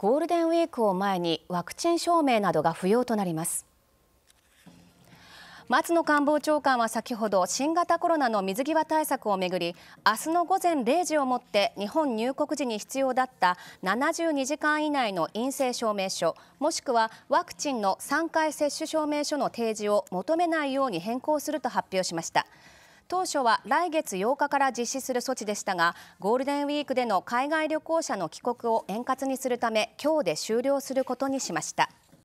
ゴールデンウィークを前にワクチン証明などが不要となります松野官房長官は先ほど新型コロナの水際対策をめぐり明日の午前0時をもって日本入国時に必要だった72時間以内の陰性証明書もしくはワクチンの3回接種証明書の提示を求めないように変更すると発表しました。当初は来月8日から実施する措置でしたがゴールデンウィークでの海外旅行者の帰国を円滑にするため今日で終了することにしました。